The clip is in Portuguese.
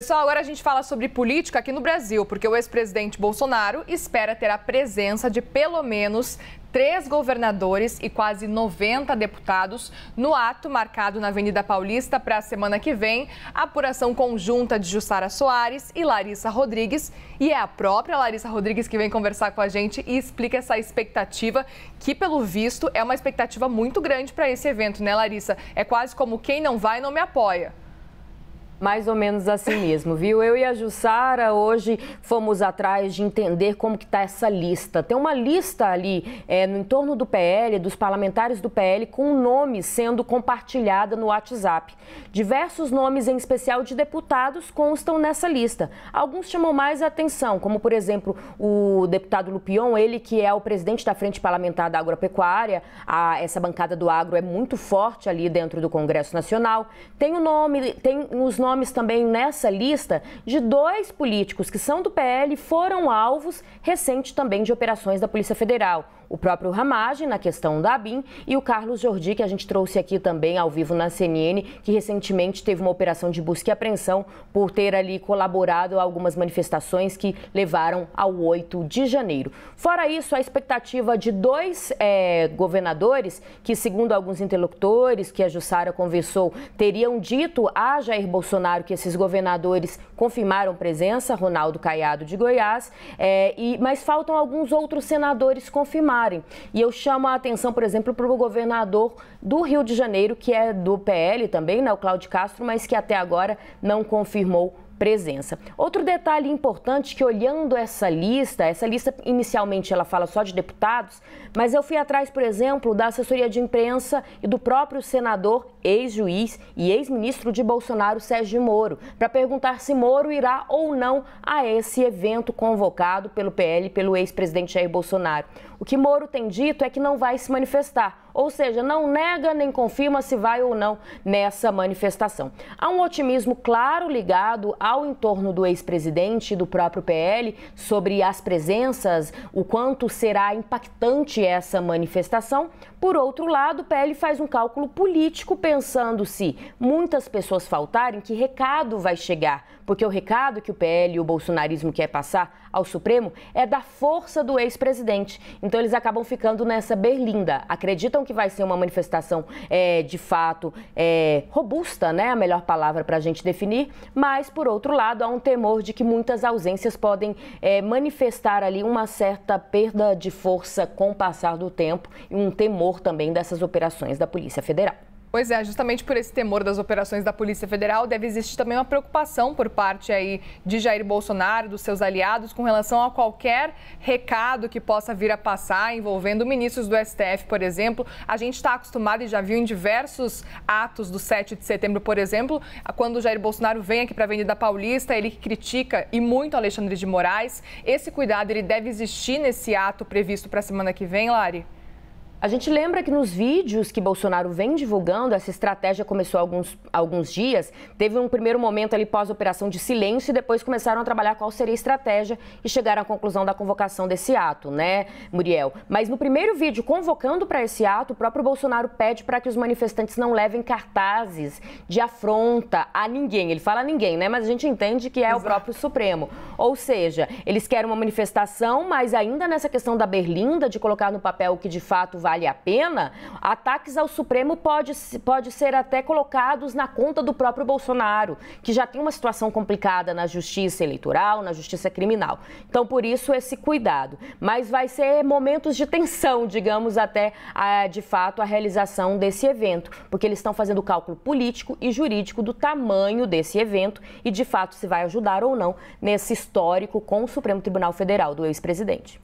Pessoal, agora a gente fala sobre política aqui no Brasil, porque o ex-presidente Bolsonaro espera ter a presença de pelo menos três governadores e quase 90 deputados no ato marcado na Avenida Paulista para a semana que vem. A apuração conjunta de Jussara Soares e Larissa Rodrigues. E é a própria Larissa Rodrigues que vem conversar com a gente e explica essa expectativa, que pelo visto é uma expectativa muito grande para esse evento, né, Larissa? É quase como quem não vai não me apoia mais ou menos assim mesmo, viu? Eu e a Jussara hoje fomos atrás de entender como que está essa lista. Tem uma lista ali é, no entorno do PL, dos parlamentares do PL, com nomes sendo compartilhada no WhatsApp. Diversos nomes, em especial de deputados, constam nessa lista. Alguns chamam mais atenção, como por exemplo o deputado Lupion, ele que é o presidente da Frente Parlamentar da Agropecuária. A, essa bancada do agro é muito forte ali dentro do Congresso Nacional. Tem o nome, tem os nomes nomes também nessa lista de dois políticos que são do PL foram alvos recente também de operações da Polícia Federal. O próprio Ramage, na questão da ABIN, e o Carlos Jordi, que a gente trouxe aqui também ao vivo na CNN, que recentemente teve uma operação de busca e apreensão por ter ali colaborado a algumas manifestações que levaram ao 8 de janeiro. Fora isso, a expectativa de dois é, governadores, que segundo alguns interlocutores que a Jussara conversou, teriam dito a Jair Bolsonaro Bolsonaro que esses governadores confirmaram presença, Ronaldo Caiado de Goiás, é, e, mas faltam alguns outros senadores confirmarem. E eu chamo a atenção, por exemplo, para o governador do Rio de Janeiro, que é do PL também, né, o Cláudio Castro, mas que até agora não confirmou presença. Outro detalhe importante que olhando essa lista, essa lista inicialmente ela fala só de deputados, mas eu fui atrás, por exemplo, da assessoria de imprensa e do próprio senador, ex-juiz e ex-ministro de Bolsonaro, Sérgio Moro, para perguntar se Moro irá ou não a esse evento convocado pelo PL pelo ex-presidente Jair Bolsonaro. O que Moro tem dito é que não vai se manifestar, ou seja, não nega nem confirma se vai ou não nessa manifestação. Há um otimismo claro ligado a ao entorno do ex-presidente e do próprio PL sobre as presenças, o quanto será impactante essa manifestação. Por outro lado, o PL faz um cálculo político pensando se muitas pessoas faltarem, que recado vai chegar porque o recado que o PL e o bolsonarismo quer passar ao Supremo é da força do ex-presidente. Então eles acabam ficando nessa berlinda. Acreditam que vai ser uma manifestação é, de fato é, robusta, né? A melhor palavra para a gente definir. Mas, por outro lado, há um temor de que muitas ausências podem é, manifestar ali uma certa perda de força com o passar do tempo e um temor também dessas operações da Polícia Federal. Pois é, justamente por esse temor das operações da Polícia Federal, deve existir também uma preocupação por parte aí de Jair Bolsonaro, dos seus aliados, com relação a qualquer recado que possa vir a passar envolvendo ministros do STF, por exemplo. A gente está acostumado e já viu em diversos atos do 7 de setembro, por exemplo, quando Jair Bolsonaro vem aqui para a Avenida Paulista, ele critica e muito Alexandre de Moraes. Esse cuidado ele deve existir nesse ato previsto para a semana que vem, Lari? A gente lembra que nos vídeos que Bolsonaro vem divulgando, essa estratégia começou há alguns, alguns dias. Teve um primeiro momento ali pós-operação de silêncio e depois começaram a trabalhar qual seria a estratégia e chegaram à conclusão da convocação desse ato, né, Muriel? Mas no primeiro vídeo, convocando para esse ato, o próprio Bolsonaro pede para que os manifestantes não levem cartazes de afronta a ninguém. Ele fala a ninguém, né? Mas a gente entende que é Exato. o próprio Supremo. Ou seja, eles querem uma manifestação, mas ainda nessa questão da berlinda, de colocar no papel o que de fato vai vale a pena, ataques ao Supremo pode, pode ser até colocados na conta do próprio Bolsonaro, que já tem uma situação complicada na justiça eleitoral, na justiça criminal. Então, por isso, esse cuidado. Mas vai ser momentos de tensão, digamos, até a, ah, de fato a realização desse evento, porque eles estão fazendo o cálculo político e jurídico do tamanho desse evento e, de fato, se vai ajudar ou não nesse histórico com o Supremo Tribunal Federal do ex-presidente.